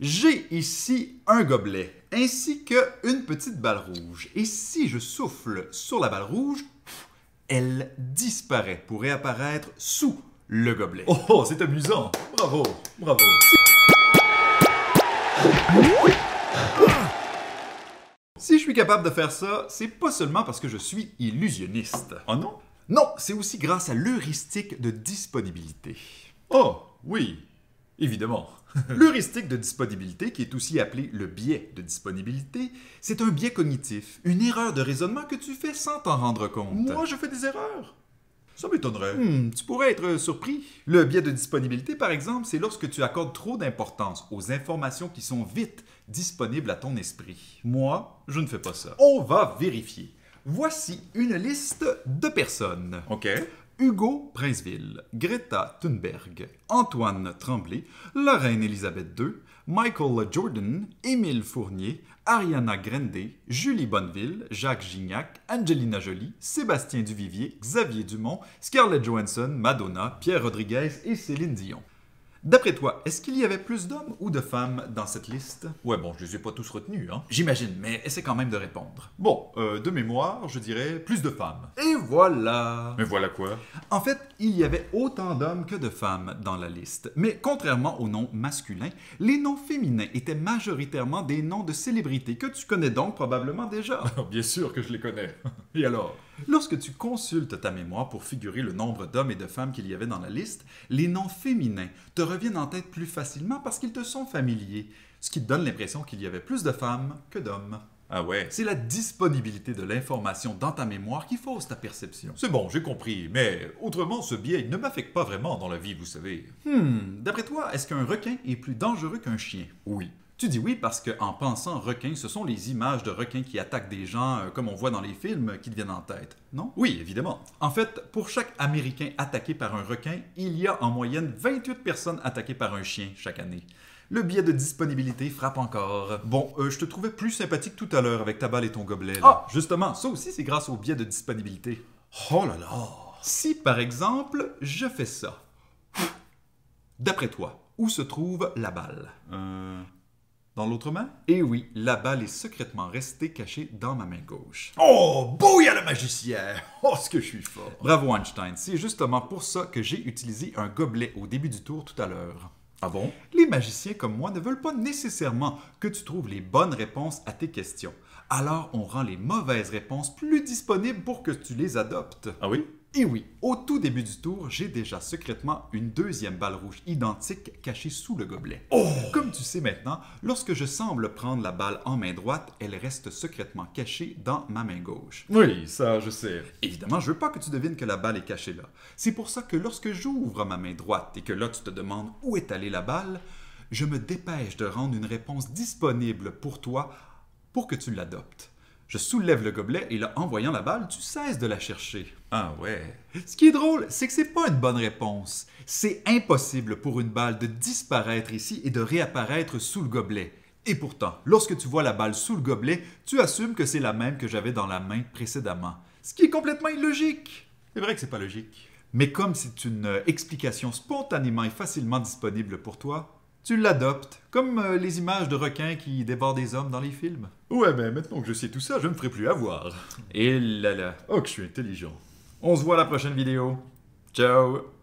J'ai ici un gobelet ainsi qu'une petite balle rouge. Et si je souffle sur la balle rouge, elle disparaît pour réapparaître sous le gobelet. Oh, oh, c'est amusant. Bravo, bravo. Si je suis capable de faire ça, c'est pas seulement parce que je suis illusionniste. Oh non? Non, c'est aussi grâce à l'heuristique de disponibilité. Oh, oui, Évidemment. L'heuristique de disponibilité, qui est aussi appelée le biais de disponibilité, c'est un biais cognitif, une erreur de raisonnement que tu fais sans t'en rendre compte. Moi, je fais des erreurs. Ça m'étonnerait. Hmm, tu pourrais être surpris. Le biais de disponibilité, par exemple, c'est lorsque tu accordes trop d'importance aux informations qui sont vite disponibles à ton esprit. Moi, je ne fais pas ça. Oh. On va vérifier. Voici une liste de personnes. OK. Hugo Princeville, Greta Thunberg, Antoine Tremblay, la reine Elisabeth II, Michael Jordan, Émile Fournier, Ariana Grande, Julie Bonneville, Jacques Gignac, Angelina Jolie, Sébastien Duvivier, Xavier Dumont, Scarlett Johansson, Madonna, Pierre Rodriguez et Céline Dion. D'après toi, est-ce qu'il y avait plus d'hommes ou de femmes dans cette liste Ouais, bon, je les ai pas tous retenus, hein. J'imagine, mais essaie quand même de répondre. Bon, euh, de mémoire, je dirais plus de femmes. Et voilà Mais voilà quoi En fait, il y avait autant d'hommes que de femmes dans la liste. Mais contrairement aux noms masculins, les noms féminins étaient majoritairement des noms de célébrités que tu connais donc probablement déjà. Bien sûr que je les connais. Et alors Lorsque tu consultes ta mémoire pour figurer le nombre d'hommes et de femmes qu'il y avait dans la liste, les noms féminins te reviennent en tête plus facilement parce qu'ils te sont familiers, ce qui te donne l'impression qu'il y avait plus de femmes que d'hommes. Ah ouais. C'est la disponibilité de l'information dans ta mémoire qui fausse ta perception. C'est bon, j'ai compris, mais autrement, ce biais ne m'affecte pas vraiment dans la vie, vous savez. Hmm, d'après toi, est-ce qu'un requin est plus dangereux qu'un chien Oui. Tu dis oui parce qu'en pensant requin, ce sont les images de requins qui attaquent des gens, euh, comme on voit dans les films, euh, qui te viennent en tête. Non? Oui, évidemment. En fait, pour chaque Américain attaqué par un requin, il y a en moyenne 28 personnes attaquées par un chien chaque année. Le biais de disponibilité frappe encore. Bon, euh, je te trouvais plus sympathique tout à l'heure avec ta balle et ton gobelet. Ah, justement, ça aussi c'est grâce au biais de disponibilité. Oh là là! Si par exemple, je fais ça. D'après toi, où se trouve la balle? Dans l'autre main Eh oui, la balle est secrètement restée cachée dans ma main gauche. Oh, bouille à la magicien Oh, ce que je suis fort Bravo Einstein, c'est justement pour ça que j'ai utilisé un gobelet au début du tour tout à l'heure. Ah bon Les magiciens comme moi ne veulent pas nécessairement que tu trouves les bonnes réponses à tes questions. Alors on rend les mauvaises réponses plus disponibles pour que tu les adoptes. Ah oui et oui, au tout début du tour, j'ai déjà secrètement une deuxième balle rouge identique cachée sous le gobelet. Oh Comme tu sais maintenant, lorsque je semble prendre la balle en main droite, elle reste secrètement cachée dans ma main gauche. Oui, ça je sais. Évidemment, je veux pas que tu devines que la balle est cachée là. C'est pour ça que lorsque j'ouvre ma main droite et que là tu te demandes où est allée la balle, je me dépêche de rendre une réponse disponible pour toi pour que tu l'adoptes. Je soulève le gobelet et là, en voyant la balle, tu cesses de la chercher. Ah ouais. Ce qui est drôle, c'est que c'est pas une bonne réponse. C'est impossible pour une balle de disparaître ici et de réapparaître sous le gobelet. Et pourtant, lorsque tu vois la balle sous le gobelet, tu assumes que c'est la même que j'avais dans la main précédemment. Ce qui est complètement illogique. C'est vrai que c'est pas logique. Mais comme c'est une euh, explication spontanément et facilement disponible pour toi, tu l'adoptes, comme euh, les images de requins qui dévorent des hommes dans les films. Ouais, mais maintenant que je sais tout ça, je ne ferai plus avoir. Et là là. Oh, que je suis intelligent. On se voit à la prochaine vidéo. Ciao